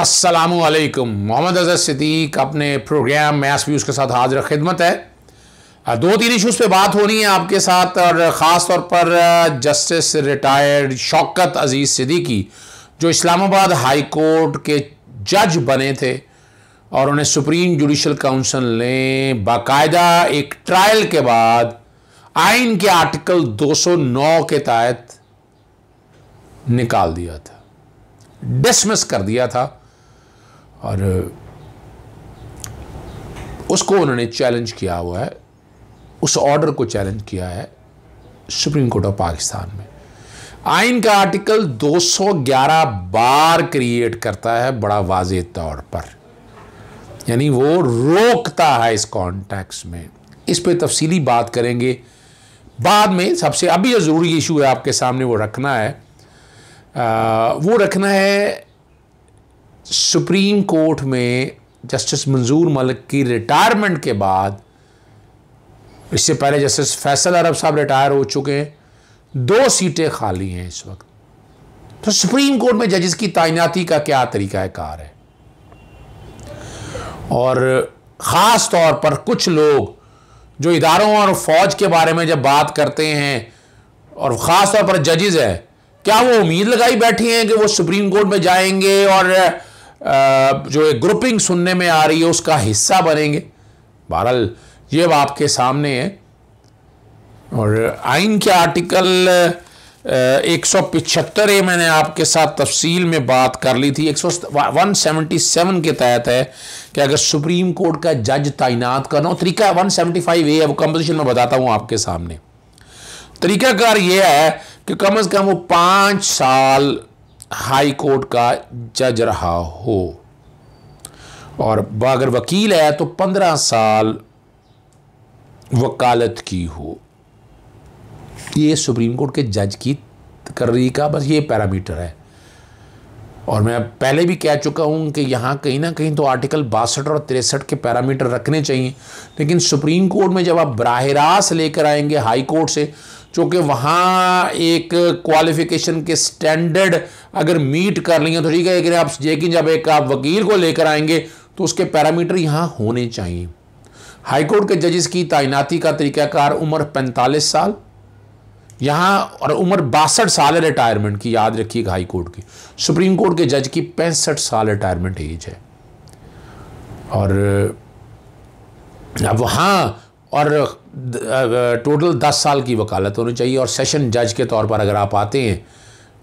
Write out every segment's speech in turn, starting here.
असलकुम मोहम्मद अजहर सिद्दीक अपने programme mess views के साथ हाजिर खिदमत है दो तीन इशूज़ पे बात होनी है आपके साथ और ख़ास तौर पर जस्टिस रिटायर्ड शौकत अजीज़ सिद्दीकी जो इस्लामाबाद हाई कोर्ट के जज बने थे और उन्हें सुप्रीम जुडिशल काउंसिल ने बाकायदा एक ट्रायल के बाद आइन के आर्टिकल 209 के तहत निकाल दिया था डिसमिस कर दिया था और उसको उन्होंने चैलेंज किया हुआ है उस ऑर्डर को चैलेंज किया है सुप्रीम कोर्ट ऑफ पाकिस्तान में आइन का आर्टिकल 211 बार क्रिएट करता है बड़ा वाज तौर पर यानी वो रोकता है इस कॉन्टैक्स में इस पर तफसीली बात करेंगे बाद में सबसे अभी जो ज़रूरी इशू है आपके सामने वो रखना है आ, वो रखना है सुप्रीम कोर्ट में जस्टिस मंजूर मलिक की रिटायरमेंट के बाद इससे पहले जस्टिस फैसल अरब साहब रिटायर हो चुके हैं दो सीटें खाली हैं इस वक्त तो सुप्रीम कोर्ट में जजेस की तैनाती का क्या तरीका है कार है और ख़ास तौर पर कुछ लोग जो इदारों और फौज के बारे में जब बात करते हैं और ख़ास तौर पर जजेस हैं क्या वो उम्मीद लगाई बैठी हैं कि वो सुप्रीम कोर्ट में जाएंगे और जो एक ग्रुपिंग सुनने में आ रही है उसका हिस्सा बनेंगे बहरहाल ये अब आपके सामने है और आइन के आर्टिकल एक सौ पिछहत्तर ए मैंने आपके साथ तफसील में बात कर ली थी एक सौ वन सेवेंटी सेवन के तहत है कि अगर सुप्रीम कोर्ट का जज तैनात करना तरीका वन सेवेंटी फाइव ए अब कंपोजिशन में बताता हूँ आपके सामने तरीकाकार यह है कि कम अज़ कम वो पाँच साल हाई कोर्ट का जज रहा हो और अगर वकील है तो पंद्रह साल वकालत की हो ये सुप्रीम कोर्ट के जज की कर रही का बस ये पैरामीटर है और मैं पहले भी कह चुका हूँ कि यहाँ कहीं ना कहीं तो आर्टिकल बासठ और तिरसठ के पैरामीटर रखने चाहिए लेकिन सुप्रीम कोर्ट में जब आप बरह रास्त लेकर आएंगे हाई कोर्ट से चूंकि वहाँ एक क्वालिफिकेशन के स्टैंडर्ड अगर मीट कर लेंगे तो ठीक है लेकिन आप लेकिन जब एक आप वकील को लेकर आएंगे तो उसके पैरामीटर यहाँ होने चाहिए हाईकोर्ट के जजेस की तैनाती का तरीक़ाकार उम्र 45 साल यहाँ और उम्र बासठ साल है रिटायरमेंट की याद रखिएगा हाई कोर्ट की सुप्रीम कोर्ट के जज की पैंसठ साल रिटायरमेंट एज है और अब वहाँ और टोटल दस साल की वकालत होनी चाहिए और सेशन जज के तौर पर अगर आप आते हैं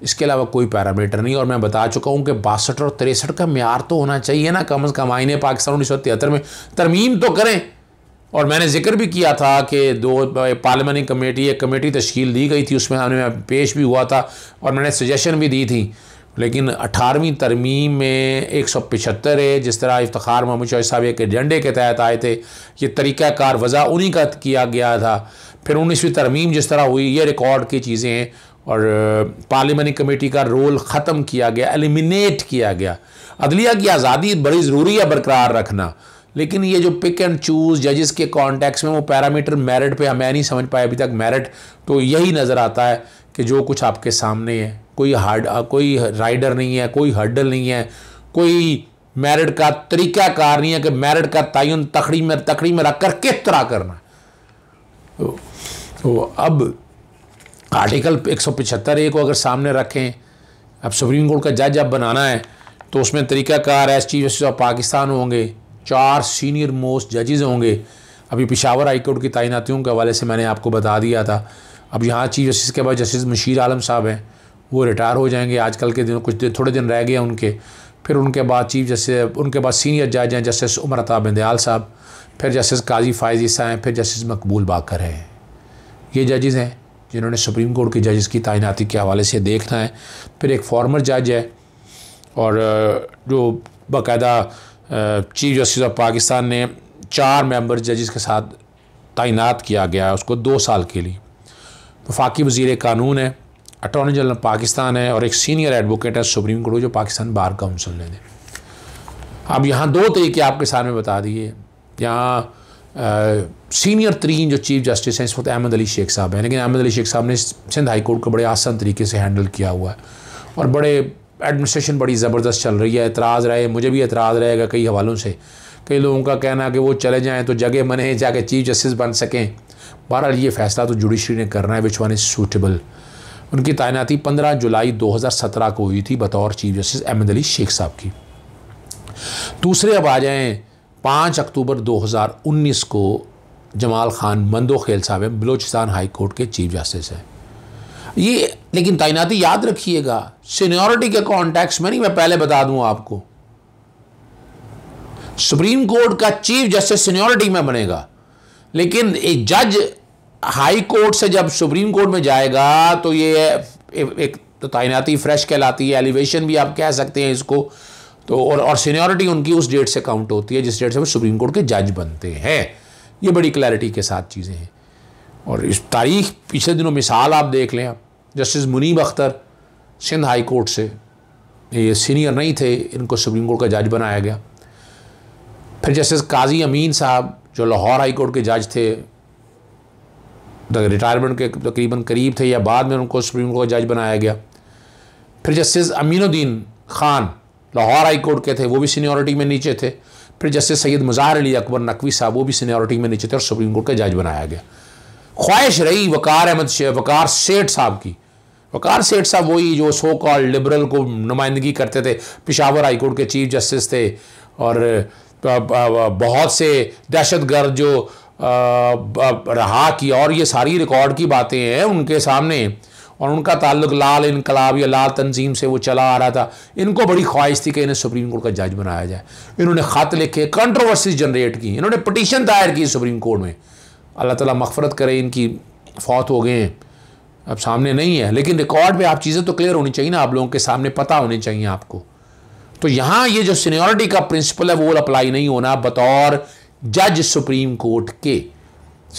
इसके अलावा कोई पैरामीटर नहीं और मैं बता चुका हूँ कि बासठ और तिरसठ का मैार तो होना चाहिए ना कम अज़ कम आईने पाकिस्तान उन्नीस सौ तिहत्तर में तरमीम तो करें और मैंने जिक्र भी किया था कि दो पार्लियामानी कमेटी एक कमेटी तश्कील दी गई थी उसमें हमने पेश भी हुआ था और मैंने सजेशन भी दी थी लेकिन अठारहवीं तरमीम में एक सौ पिछहत्तर है जिस तरह इफ्तार महमूद शाह साहब एक एजेंडे के तहत आए थे ये तरीक़ाकार वज़ा उन्हीं का किया गया था फिर उन्नीसवीं तरमीम जिस तरह हुई ये रिकॉर्ड की चीज़ें हैं और पार्लियामानी कमेटी का रोल ख़त्म किया गया एलिमिनेट किया गया अदलिया की आज़ादी बड़ी ज़रूरी है बरकरार रखना लेकिन ये जो पिक एंड चूज़ जजेस के कॉन्टेक्स में वो पैरामीटर मेरिट पे हमें नहीं समझ पाए अभी तक मेरिट तो यही नज़र आता है कि जो कुछ आपके सामने है कोई हार्ड कोई राइडर नहीं है कोई हर्डल नहीं है कोई मैरिट का तरीका कार नहीं है कि मैरिट का तयन तकड़ी में तकड़ी में रख कर किस तरह करना तो, तो अब आर्टिकल एक सौ पिछहत्तर ए को अगर सामने रखें अब सुप्रीम कोर्ट का जज अब बनाना है तो उसमें तरीक़ाकार as chief justice of Pakistan होंगे चार सीनियर मोस्ट जजेज होंगे अभी पिशावर हाई कोर्ट की तैनातियों के हवाले से मैंने आपको बता दिया था अब यहाँ चीफ जस्टिस के बाद जस्टिस मशीर आलम साहब हैं वो रिटायर हो जाएंगे आजकल के दिनों कुछ दिन थोड़े दिन रह गए उनके फिर उनके बाद चीफ जस्टिस उनके बाद सीनियर जज हैं जस्टिस उमर अता बंदयाल साहब फिर जस्टिस काजी फायजी साहब हैं फिर जस्टिस मकबूल बाकर हैं ये जजेज़ हैं जिन्होंने सुप्रीम कोर्ट के जजेस की तैनाती के हवाले से देखना है फिर एक फॉर्मर जज है और जो बाकायदा चीफ जस्टिस ऑफ पाकिस्तान ने चार मेंबर जजेस के साथ तैनात किया गया है उसको दो साल के लिए वफाकी वज़ी कानून है अटॉर्नी जनरल पाकिस्तान है और एक सीनियर एडवोकेट है सुप्रीम कोर्ट जो पाकिस्तान बार काउंसिल ने दे अब यहाँ दो तरीके आपके सामने बता दिए यहाँ सीनियर तरीन जो चीफ जस्टिस हैं इस वक्त अहमद अली शेख साहब हैं लेकिन अहमद अली शेख साहब ने सिंध हाई कोर्ट को बड़े आसान तरीके से हैंडल किया हुआ है और बड़े एडमिनिस्ट्रेशन बड़ी ज़बरदस्त चल रही है एतराज़ रहे मुझे भी एतराज़ रहेगा कई हवालों से कई लोगों का कहना है कि वो चले जाएँ तो जगह बने जाके चीफ जस्टिस बन सकें बहरहाल ये फैसला तो जुडिशरी ने करना है विच वन इज़ सूटेबल उनकी तैनाती 15 जुलाई 2017 को हुई थी बतौर चीफ जस्टिस अहमद अली शेख साहब की दूसरे अब आ जाएँ पाँच अक्टूबर 2019 को जमाल खान मंदोखेल साहब हैं बलोचिस्तान हाई कोर्ट के चीफ जस्टिस हैं ये लेकिन तैनाती याद रखिएगा सीनियोरिटी के कॉन्टैक्ट में नहीं मैं पहले बता दूँ आपको सुप्रीम कोर्ट का चीफ जस्टिस सीनियोरिटी में बनेगा लेकिन एक जज हाई कोर्ट से जब सुप्रीम कोर्ट में जाएगा तो ये एक तो तैनाती फ्रेश कहलाती है एलिवेशन भी आप कह सकते हैं इसको तो और और सीनियरिटी उनकी उस डेट से काउंट होती है जिस डेट से वो सुप्रीम कोर्ट के जज बनते हैं ये बड़ी क्लैरिटी के साथ चीज़ें हैं और इस तारीख पिछले दिनों मिसाल आप देख लें आप justice Munib Akhtar Sindh high court से ये सीनियर नहीं थे इनको सुप्रीम कोर्ट का जज बनाया गया फिर जस्टिस काजी अमीन साहब जो लाहौर हाई कोर्ट के जज थे तो रिटायरमेंट के तकरीबन करीब थे या बाद में उनको सुप्रीम कोर्ट का जज बनाया गया फिर justice Aminuddin Khan Lahore high court के थे वो भी सीनियरिटी में नीचे थे फिर जस्टिस सैयद मुजार अली अकबर नकवी साहब वो भी सीनियरिटी में नीचे थे और सुप्रीम कोर्ट का जज बनाया गया ख्वाहिश रही वकार अहमद वकार सेठ साहब की वकार सेठ साहब वही जो सो कॉल लिबरल को नुमाइंदगी करते थे पिशावर हाई कोर्ट के चीफ जस्टिस थे और तो बहुत से दहशतगर्द जो रहा की और ये सारी रिकॉर्ड की बातें हैं उनके सामने और उनका ताल्लुक लाल इनकलाब या लाल तंजीम से वो चला आ रहा था इनको बड़ी ख्वाहिश थी कि इन्हें सुप्रीम कोर्ट का जज बनाया जाए इन्होंने ख़त लिखे कंट्रोवर्सी जनरेट की इन्होंने पटिशन दायर की सुप्रीम कोर्ट में अल्लाह ताला मफफरत करे इनकी फौत हो गए हैं अब सामने नहीं है लेकिन रिकॉर्ड में आप चीज़ें तो क्लियर होनी चाहिए ना आप लोगों के सामने पता होनी चाहिए आपको तो यहाँ ये जो सीनियोरिटी का प्रिंसिपल है वो अप्लाई नहीं होना बतौर जज सुप्रीम कोर्ट के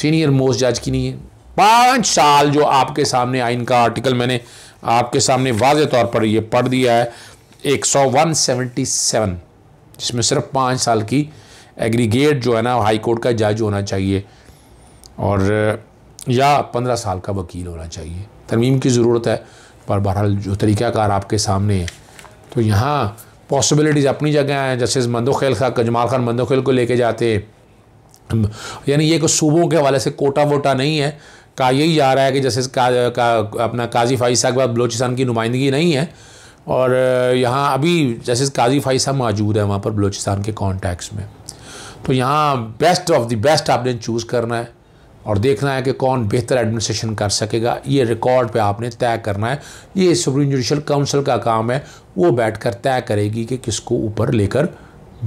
सीनियर मोस्ट जज की नहीं है पाँच साल जो आपके सामने आइन का आर्टिकल मैंने आपके सामने वाज तौर पर ये पढ़ दिया है एक सौ वन सेवेंटी सेवन जिसमें सिर्फ पाँच साल की एग्रीगेट जो है ना हाई कोर्ट का जज होना चाहिए और या पंद्रह साल का वकील होना चाहिए तरमीम की ज़रूरत है पर बहरहाल जो तरीक़ाकार आपके सामने है तो यहाँ पॉसिबिलिटीज़ अपनी जगह हैं जस्टिस मंदोखेल खा कजमाल खान मंदोखेल को लेके जाते हैं यानी ये कुछ सूबों के हवाले से कोटा वोटा नहीं है का यही आ रहा है कि जैसे का, का, अपना काजी फाई साहब बलोचिस्तान की नुमाइंदगी नहीं है और यहाँ अभी जैसे काजी फाई साहब मौजूद है वहाँ पर बलोचिस्तान के कॉन्टैक्ट्स में तो यहाँ बेस्ट ऑफ द बेस्ट आपने चूज़ करना है और देखना है कि कौन बेहतर एडमिनिस्ट्रेशन कर सकेगा ये रिकॉर्ड पे आपने तय करना है ये सुप्रीम जुडिशल काउंसिल का काम है वो बैठकर तय करेगी कि किसको ऊपर लेकर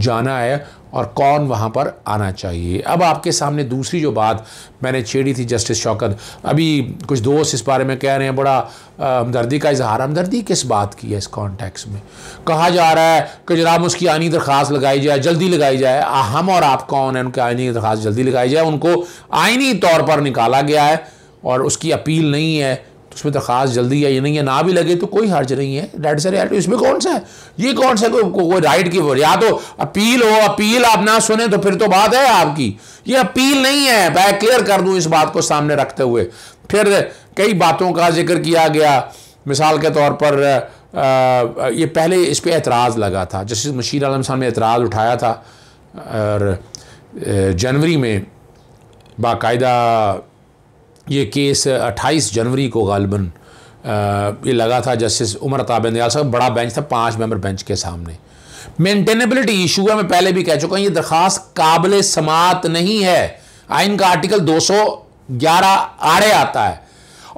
जाना है और कौन वहाँ पर आना चाहिए अब आपके सामने दूसरी जो बात मैंने छेड़ी थी जस्टिस शौकत अभी कुछ दोस्त इस बारे में कह रहे हैं बड़ा हमदर्दी का इजहार हमदर्दी किस बात की है इस कॉन्टेक्स में कहा जा रहा है कि जनाब उसकी आनी दरख्वास्त लगाई जाए जल्दी लगाई जाए हम और आप कौन है उनकी आइनी दरख्वास्त जल्दी लगाई जाए उनको आइनी तौर पर निकाला गया है और उसकी अपील नहीं है तो उसमें दरख्वास्त तो जल्दी या ये नहीं है ना भी लगे तो कोई हर्ज नहीं है डेट से रियलिटी उसमें कौन सा है ये कौन सा कोई को, को राइट की या तो अपील हो अपील आप ना सुने तो फिर तो बात है आपकी ये अपील नहीं है मैं क्लियर कर दूँ इस बात को सामने रखते हुए फिर कई बातों का जिक्र किया गया मिसाल के तौर पर आ, ये पहले इस पर एतराज़ लगा था जस्टिस मशीर आलम साहब ने एतराज़ उठाया था और जनवरी में बाकायदा ये केस 28 जनवरी को गालबन ये लगा था जस्टिस उमर ताबिन साहब बड़ा बेंच था पांच मेंबर बेंच के सामने मेंटेनेबिलिटी इशू है मैं पहले भी कह चुका हूँ ये दरख्वास्त काबिल समात नहीं है आइन का आर्टिकल 211 सौ आड़े आता है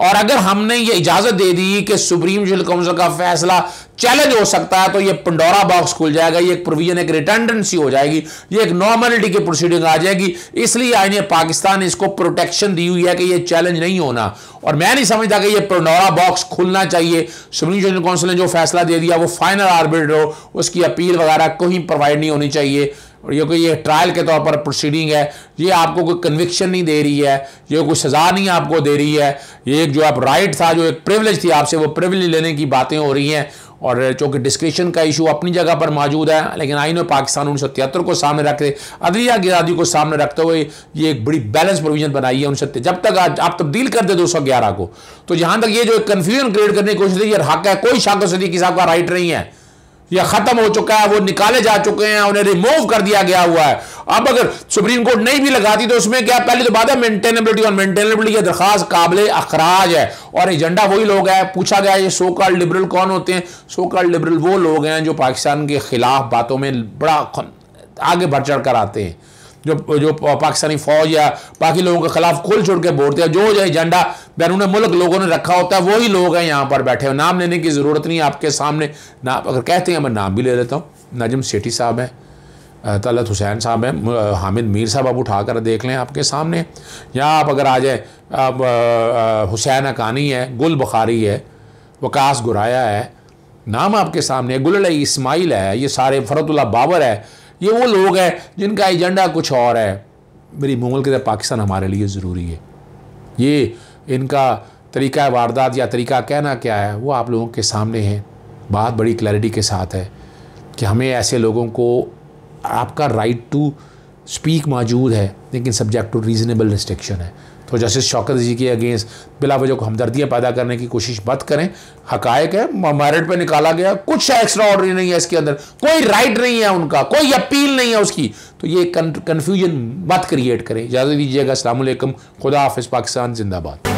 और अगर हमने ये इजाजत दे दी कि सुप्रीम जुडिशल काउंसिल का फैसला चैलेंज हो सकता है तो ये पंडोरा बॉक्स खुल जाएगा ये एक प्रोविजन एक रिटेंडेंसी हो जाएगी ये एक नॉर्मलिटी की प्रोसीडिंग आ जाएगी इसलिए ने पाकिस्तान ने इसको प्रोटेक्शन दी हुई है कि ये चैलेंज नहीं होना और मैं नहीं समझता कि ये पंडोरा बॉक्स खुलना चाहिए सुप्रीम जुडिशल काउंसिल ने जो फैसला दे दिया वो फाइनल आर्बिटर हो उसकी अपील वगैरह कहीं प्रोवाइड नहीं होनी चाहिए और ये कोई ये ट्रायल के तौर पर प्रोसीडिंग है ये आपको कोई कन्विक्शन नहीं दे रही है ये कोई सज़ा नहीं आपको दे रही है ये एक जो आप राइट था जो एक प्रिवलेज थी आपसे वो प्रिवलेज लेने की बातें हो रही हैं और चूँकि डिस्क्रिप्शन का इशू अपनी जगह पर मौजूद है लेकिन आइन पाकिस्तान उन्नीस सौ तिहत्तर को सामने रखते अदलिया गिरादी को सामने रखते हुए ये एक बड़ी बैलेंस प्रोविजन बनाई है उनसे जब तक आज आप तब्दील कर दे दो सौ ग्यारह को तो यहाँ तक ये जो कन्फ्यूजन क्रिएट करने की कोशिश ये हक है कोई शाखो सदी किसी का राइट नहीं है या खत्म हो चुका है वो निकाले जा चुके हैं उन्हें रिमूव कर दिया गया हुआ है अब अगर सुप्रीम कोर्ट नहीं भी लगाती तो उसमें क्या पहली तो बात है मेंटेनेबिलिटी और मेंटेनेबिलिटी की दरखास्त काबिल अखराज है और एजेंडा वही लोग है पूछा गया ये सो लिबरल कौन होते हैं सो लिबरल वो लोग हैं जो पाकिस्तान के खिलाफ बातों में बड़ा आगे बढ़ चढ़ कर आते हैं जो जो पाकिस्तानी फौज या बाकी लोगों के खिलाफ खुल छोड़ के बोलते हैं जो जो एजेंडा बैरून मुल्क लोगों ने रखा होता है वही लोग हैं यहाँ पर बैठे नाम लेने की ज़रूरत नहीं आपके सामने ना अगर कहते हैं मैं नाम भी ले लेता हूँ नजम सेठी साहब हैं तलत हुसैन साहब हैं हामिद मीर साहब आप उठा कर देख लें आपके सामने यहाँ आप अगर आ जाए आप हुसैन अकानी है गुल बखारी है वकास गुराया है नाम आपके सामने गुल इस्माइल है ये सारे फरतुल्ला बाबर है ये वो लोग हैं जिनका एजेंडा कुछ और है मेरी मुगल के पाकिस्तान हमारे लिए ज़रूरी है ये इनका तरीका वारदात या तरीका कहना क्या है वो आप लोगों के सामने है बात बड़ी क्लैरिटी के साथ है कि हमें ऐसे लोगों को आपका राइट टू स्पीक मौजूद है लेकिन सब्जेक्ट टू रीज़नेबल रिस्ट्रिक्शन है तो जस्टिस शौकत जी के अगेंस्ट बिला वजह को हमदर्दियाँ पैदा करने की कोशिश मत करें हकायक है मेरिट पे निकाला गया कुछ एक्स्ट्रा ऑर्डरी नहीं है इसके अंदर कोई राइट नहीं है उनका कोई अपील नहीं है उसकी तो ये कन्फ्यूजन मत क्रिएट करें इजाज़त दीजिएगा असलम खुदा हाफ़ पाकिस्तान जिंदाबाद